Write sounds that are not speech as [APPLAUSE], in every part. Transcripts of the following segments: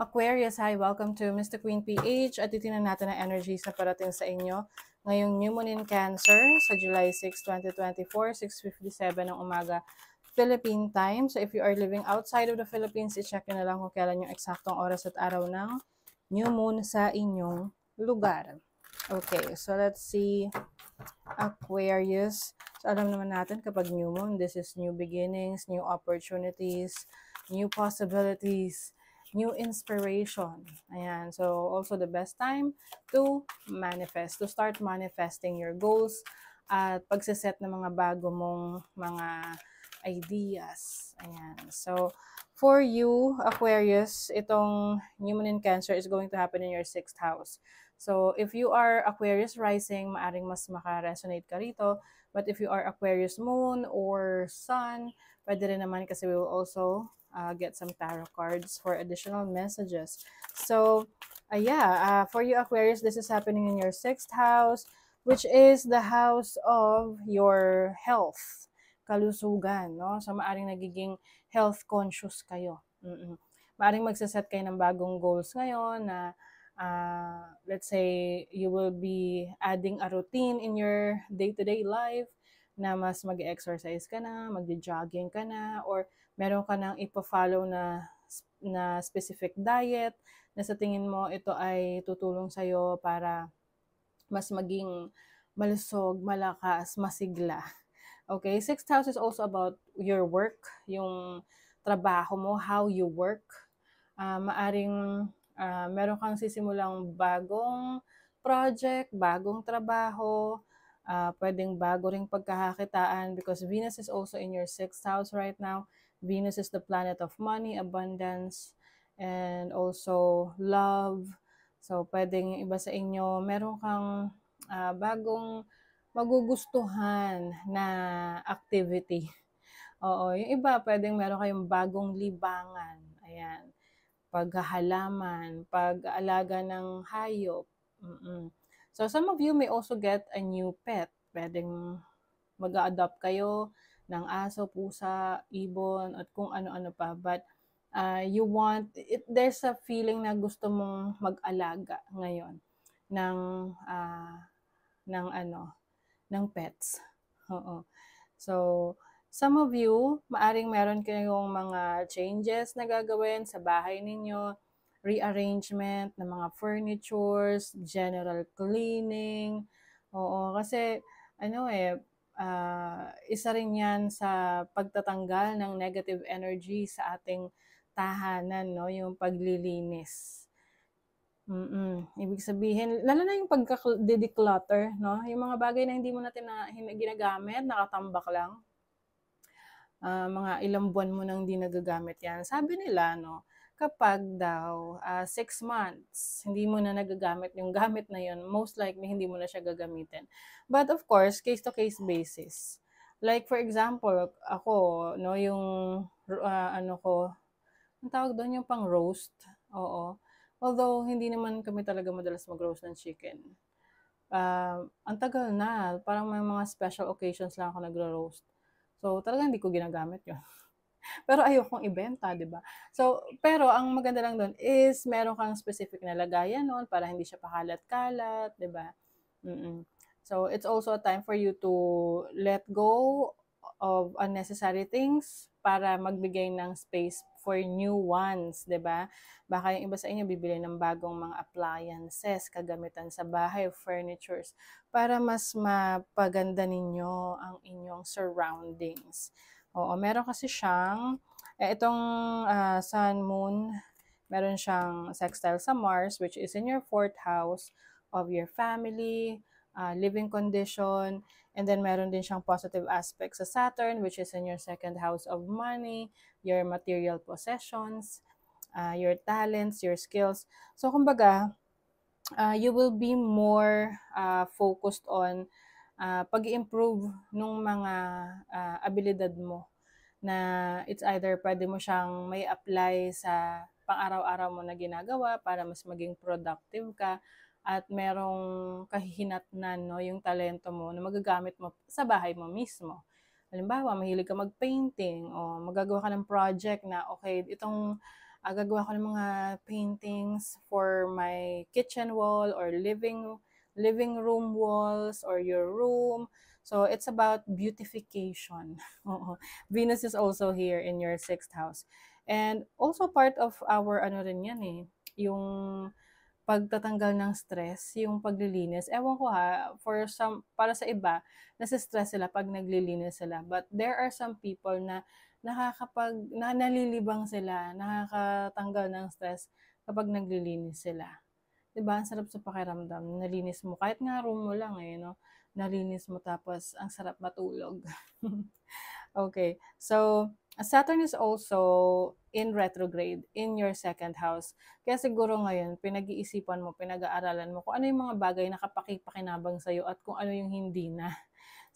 Aquarius, hi, welcome to Mr. Queen PH at titinan natin ang energies na parating sa inyo ngayong new moon in Cancer sa July 6, 2024, 6.57 ng umaga Philippine time. So if you are living outside of the Philippines, i-check nyo na lang kung kailan yung eksaktong oras at araw ng new moon sa inyong lugar. Okay, so let's see Aquarius. So alam naman natin kapag new moon, this is new beginnings, new opportunities, new possibilities, new inspiration. Ayan. So, also the best time to manifest, to start manifesting your goals at pagsiset ng mga bago mong mga ideas. Ayan. So, for you, Aquarius, itong new moon in Cancer is going to happen in your sixth house. So, if you are Aquarius rising, maaring mas maka-resonate ka rito. But if you are Aquarius moon or sun, pwede rin naman kasi we will also uh, get some tarot cards for additional messages. So, uh, yeah, uh, for you Aquarius, this is happening in your sixth house, which is the house of your health, kalusugan, no? So, maaring nagiging health conscious kayo. Mm-mm. Maaring magsaset kayo ng bagong goals ngayon na uh, let's say you will be adding a routine in your day to -day life na mas mag-exercise ka na, mag-jogging ka na, or meron ka nang ipa-follow na, na specific diet na sa tingin mo ito ay tutulong sa'yo para mas maging malusog, malakas, masigla. [LAUGHS] Okay, sixth house is also about your work, yung trabaho mo, how you work. Uh, maaring uh, meron kang sisimulang bagong project, bagong trabaho, uh, pwedeng bago ring pagkakakitaan because Venus is also in your sixth house right now. Venus is the planet of money, abundance, and also love. So, pwedeng iba sa inyo, meron kang uh, bagong magugustuhan na activity. [LAUGHS] Oo, yung iba, pwedeng meron kayong bagong libangan. Ayan. Paghalaman, pag-alaga ng hayop. Mm-mm. So some of you may also get a new pet. Pwedeng mag-adopt kayo ng aso, pusa, ibon, at kung ano-ano pa. But uh, you want, it, there's a feeling na gusto mong mag-alaga ngayon ng, uh, ng ano, ng pets. Oo. So, some of you, maaring meron kayong mga changes na gagawin sa bahay ninyo rearrangement ng mga furnitures, general cleaning. Oo, kasi ano eh, uh, isa rin yan sa pagtatanggal ng negative energy sa ating tahanan, no? yung paglilinis. Mm-mm. Ibig sabihin, lalo na yung pagka-declutter, no? Yung mga bagay na hindi mo natin na, ginagamit, nakatambak lang. Uh, mga ilang buwan mo nang hindi nagagamit yan. Sabi nila, no? kapag daw uh, six months, hindi mo na nagagamit yung [LAUGHS] gamit na yun, most likely hindi mo na siya gagamitin. But of course, case-to-case basis. Like for example, ako, no, yung uh, ano ko, ang tawag doon yung pang roast. Oo. Although, hindi naman kami talaga madalas mag-roast ng chicken. Uh, ang tagal na. Parang may mga special occasions lang ako nagro-roast. So, talaga hindi ko ginagamit yun. [LAUGHS] pero ayokong ibenta, di ba? So, pero ang maganda lang doon is meron kang specific na lagayan noon para hindi siya pakalat-kalat, di ba? mm So, it's also a time for you to let go of unnecessary things para magbigay ng space for new ones, 'di ba? Baka yung iba sa inyo bibili ng bagong mga appliances, kagamitan sa bahay, furnitures para mas mapaganda ninyo ang inyong surroundings. Oo, meron kasi siyang, eh, itong uh, sun, moon, meron siyang sextile sa Mars, which is in your fourth house of your family, uh, living condition, and then meron din siyang positive aspect sa Saturn, which is in your second house of money, your material possessions, uh, your talents, your skills. So, kumbaga, uh, you will be more uh, focused on uh, pag-improve nung mga uh, abilidad mo na it's either pwede mo siyang may apply sa pang-araw-araw mo na ginagawa para mas maging productive ka at merong kahihinatnan no, yung talento mo na magagamit mo sa bahay mo mismo. Halimbawa, mahilig ka mag-painting o magagawa ka ng project na okay, itong uh, gagawa ko ng mga paintings for my kitchen wall or living living room walls or your room. So it's about beautification. [LAUGHS] Venus is also here in your sixth house. And also part of our ano rin yan eh, yung pagtatanggal ng stress, yung paglilinis. Ewan ko ha, for some, para sa iba, nasa-stress sila pag naglilinis sila. But there are some people na nakakapag, na nalilibang sila, nakakatanggal ng stress kapag naglilinis sila. Diba? Ang sarap sa pakiramdam. Nalinis mo. Kahit nga room mo lang eh, no? nalinis mo tapos ang sarap matulog. [LAUGHS] okay, so Saturn is also in retrograde in your second house. Kaya siguro ngayon, pinag-iisipan mo, pinag-aaralan mo kung ano yung mga bagay na kapakipakinabang sa'yo at kung ano yung hindi na.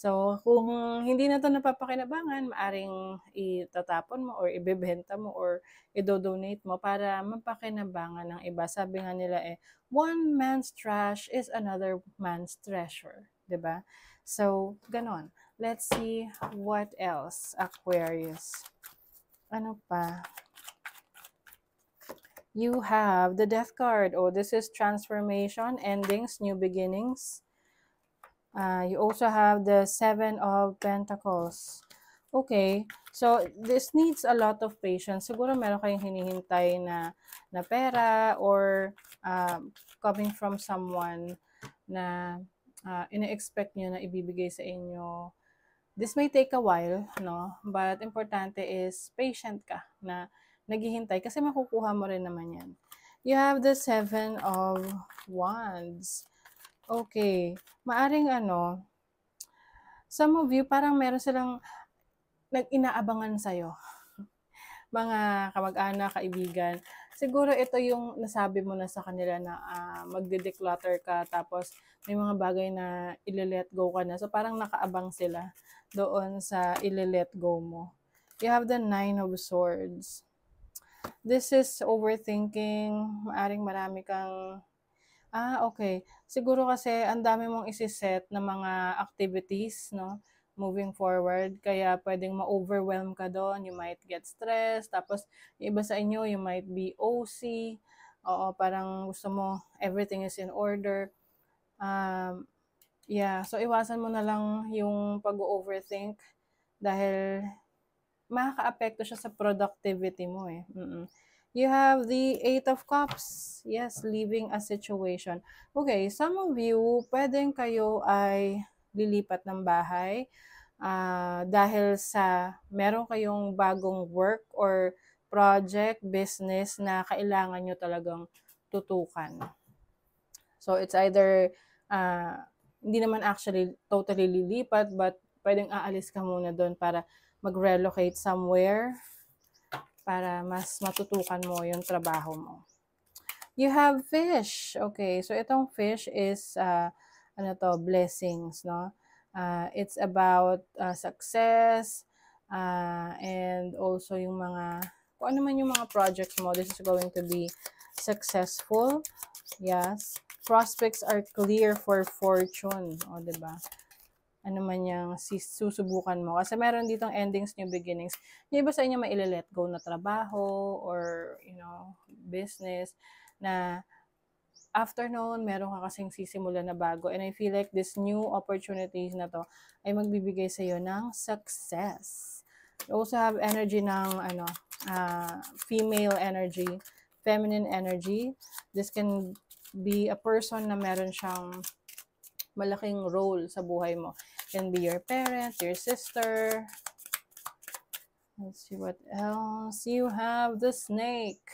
So, kung hindi na to napapakinabangan, maaring itatapon mo or ibebenta mo or idodonate mo para mapakinabangan ng iba. Sabi nga nila eh, one man's trash is another man's treasure. 'di ba? So, ganon. Let's see what else, Aquarius. Ano pa? You have the death card. Oh, this is transformation, endings, new beginnings. Uh, you also have the seven of pentacles. Okay, so this needs a lot of patience. Siguro meron kayong hinihintay na, na pera or um, coming from someone na uh, ah, ina-expect nyo na ibibigay sa inyo. This may take a while, no? But importante is patient ka na naghihintay kasi makukuha mo rin naman yan. You have the Seven of Wands. Okay. Maaring ano, some of you parang meron silang nag-inaabangan sa'yo. [LAUGHS] Mga kamag-anak, kaibigan siguro ito yung nasabi mo na sa kanila na uh, magde-declutter ka tapos may mga bagay na ile-let go ka na. So parang nakaabang sila doon sa ile-let go mo. You have the Nine of Swords. This is overthinking. Maaring marami kang Ah, okay. Siguro kasi ang dami mong isiset na mga activities, no? moving forward. Kaya pwedeng ma-overwhelm ka doon, you might get stressed, tapos yung iba sa inyo, you might be OC, oo, parang gusto mo, everything is in order. Um, yeah, so iwasan mo na lang yung pag-overthink dahil makaka-apekto siya sa productivity mo eh. Mm-mm. You have the Eight of Cups. Yes, leaving a situation. Okay, some of you, pwedeng kayo ay lilipat ng bahay uh, dahil sa meron kayong bagong work or project, business na kailangan nyo talagang tutukan. So, it's either, uh, hindi naman actually totally lilipat, but pwedeng aalis ka muna doon para mag-relocate somewhere para mas matutukan mo yung trabaho mo. You have fish. Okay, so itong fish is, uh, ano to, blessings, no? Uh, it's about uh, success uh, and also yung mga, kung ano man yung mga projects mo, this is going to be successful. Yes. Prospects are clear for fortune. O, ba? Ano man yung susubukan mo. Kasi meron dito endings, new beginnings. Yung iba sa inyo may let go na trabaho or, you know, business na afternoon, meron ka kasing sisimula na bago. And I feel like this new opportunities na to ay magbibigay sa iyo ng success. You also have energy ng ano, uh, female energy, feminine energy. This can be a person na meron siyang malaking role sa buhay mo. can be your parent, your sister. Let's see what else. You have the snake.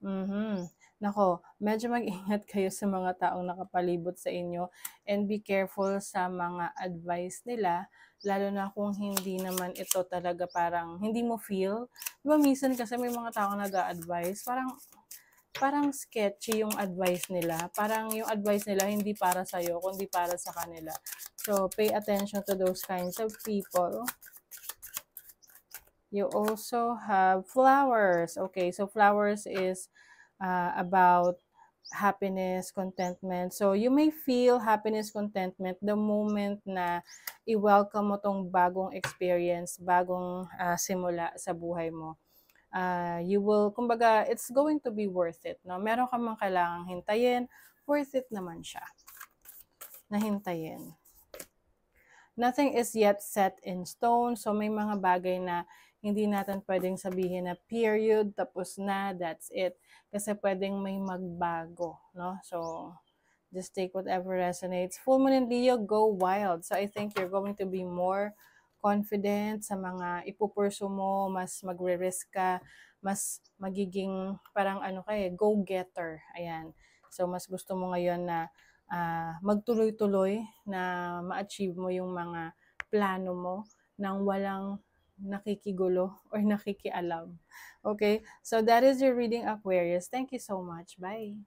Mm-hmm nako, medyo mag-ingat [LAUGHS] kayo sa mga taong nakapalibot sa inyo and be careful sa mga advice nila, lalo na kung hindi naman ito talaga parang hindi mo feel. Di ba minsan kasi may mga taong nag-a-advise, parang parang sketchy yung advice nila. Parang yung advice nila hindi para sa iyo kundi para sa kanila. So, pay attention to those kinds of people. You also have flowers. Okay, so flowers is uh, about happiness, contentment. So, you may feel happiness, contentment the moment na i-welcome mo tong bagong experience, bagong uh, simula sa buhay mo. Uh, you will, kumbaga, it's going to be worth it. No? Meron ka mang kailangang hintayin, worth it naman siya. Nahintayin. Nothing is yet set in stone. So, may mga bagay na hindi natin pwedeng sabihin na period, tapos na, that's it. Kasi pwedeng may magbago, no? So, just take whatever resonates. Full Moon and Leo, go wild. So, I think you're going to be more confident sa mga ipupurso mo, mas magre-risk ka, mas magiging parang ano kay eh, go-getter. Ayan. So, mas gusto mo ngayon na uh, magtuloy-tuloy na ma-achieve mo yung mga plano mo nang walang nakikigulo [LAUGHS] or nakikialam. Okay? So that is your reading Aquarius. Thank you so much. Bye.